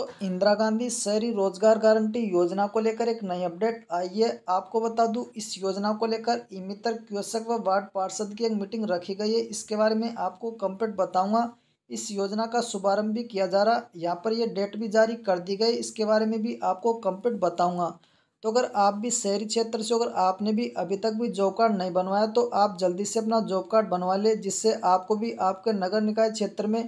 दोस्तों इंदिरा गांधी शहरी रोजगार गारंटी योजना को लेकर एक नई अपडेट आई है आपको बता दूं इस योजना को लेकर इमितर क्योशक व वार्ड पार्षद की एक मीटिंग रखी गई है इसके बारे में आपको कंप्लीट बताऊंगा इस योजना का शुभारंभ भी किया जा रहा यहाँ पर यह डेट भी जारी कर दी गई इसके बारे में भी आपको कंप्लीट बताऊँगा तो अगर आप भी शहरी क्षेत्र से अगर आपने भी अभी तक भी जॉब कार्ड नहीं बनवाया तो आप जल्दी से अपना जॉब कार्ड बनवा लें जिससे आपको भी आपके नगर निकाय क्षेत्र में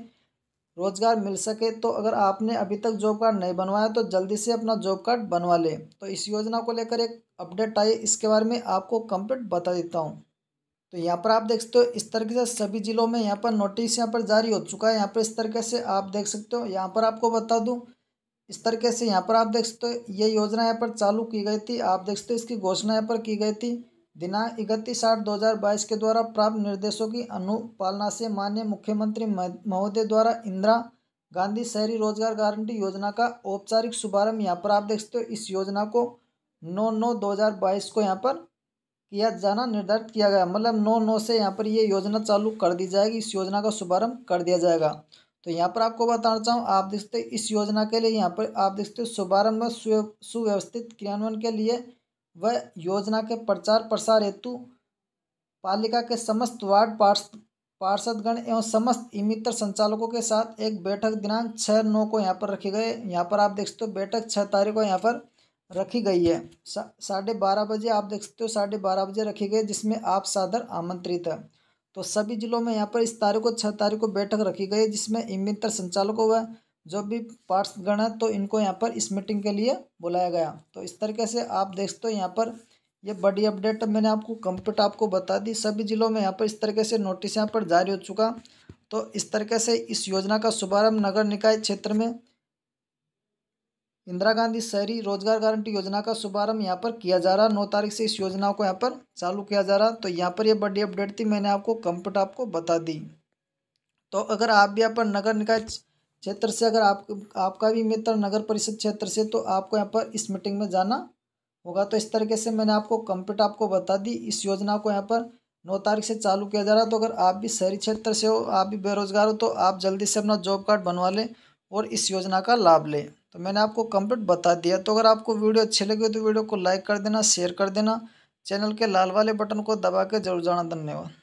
रोज़गार मिल सके तो अगर आपने अभी तक जॉब कार्ड नहीं बनवाया तो जल्दी से अपना जॉब कार्ड बनवा लें तो इस योजना को लेकर एक अपडेट आई इसके बारे में आपको कंप्लीट बता देता हूँ तो यहाँ पर आप देख सकते हो इस तरीके से सभी ज़िलों में यहाँ पर नोटिस यहाँ पर जारी हो चुका है यहाँ पर इस तरीके से आप देख सकते हो यहाँ पर आपको बता दूँ इस तरीके से यहाँ पर आप देख सकते हो ये योजना यहाँ पर चालू की गई थी आप देख सकते हो इसकी घोषणा यहाँ पर की गई थी दिनांक इकतीस आठ दो हज़ार बाईस के द्वारा प्राप्त निर्देशों की अनुपालना से माननीय मुख्यमंत्री महोदय द्वारा इंदिरा गांधी शहरी रोजगार गारंटी योजना का औपचारिक शुभारंभ यहाँ पर आप देख सकते हो इस योजना को नौ नौ दो हज़ार बाईस को यहाँ पर किया जाना निर्धारित किया गया मतलब नौ नौ से यहाँ पर ये यह योजना चालू कर दी जाएगी इस योजना का शुभारंभ कर दिया जाएगा तो यहाँ पर आपको बताना चाहूँ आप देखते इस योजना के लिए यहाँ पर आप देखते हो शुभारंभ सुव्यवस्थित क्रियान्वयन के लिए व योजना के प्रचार प्रसार हेतु पालिका के समस्त वार्ड पार्षदगण एवं समस्त इमित्र संचालकों के साथ एक बैठक दिनांक छः नौ को यहाँ पर रखी गई यहाँ पर आप देख सकते हो बैठक छः तारीख को यहाँ पर रखी गई है साढ़े बारह बजे आप देख सकते हो साढ़े बारह बजे रखी गई जिसमें आप सादर आमंत्रित है तो सभी जिलों में यहाँ पर इस तारीख को छः तारीख को बैठक रखी गई जिसमें इमित्र संचालकों व जो भी पार्ट्स गणा तो इनको यहाँ पर इस मीटिंग के लिए बुलाया गया तो इस तरीके से आप देख सकते हो यहाँ पर ये बड़ी अपडेट तो मैंने आपको कंप्लीट आपको बता दी सभी जिलों में यहाँ पर इस तरीके से नोटिस यहाँ पर जारी हो चुका तो इस तरीके से इस योजना का शुभारंभ नगर निकाय क्षेत्र में इंदिरा गांधी शहरी रोजगार गारंटी योजना का शुभारंभ यहाँ पर किया जा रहा नौ तारीख से इस योजना को यहाँ पर चालू किया जा रहा तो यहाँ पर यह बड़ी अपडेट थी मैंने आपको कंप्लीट आपको बता दी तो अगर आप भी यहाँ पर नगर निकाय क्षेत्र से अगर आप आपका भी मित्र नगर परिषद क्षेत्र से तो आपको यहाँ पर इस मीटिंग में जाना होगा तो इस तरीके से मैंने आपको कंप्लीट आपको बता दी इस योजना को यहाँ पर नौ तारीख से चालू किया जा रहा है तो अगर आप भी शहरी क्षेत्र से हो आप भी बेरोजगार हो तो आप जल्दी से अपना जॉब कार्ड बनवा लें और इस योजना का लाभ लें तो मैंने आपको कंप्लीट बता दिया तो अगर आपको वीडियो अच्छी लगी तो वीडियो को लाइक कर देना शेयर कर देना चैनल के लाल वाले बटन को दबा के जरूर जाना धन्यवाद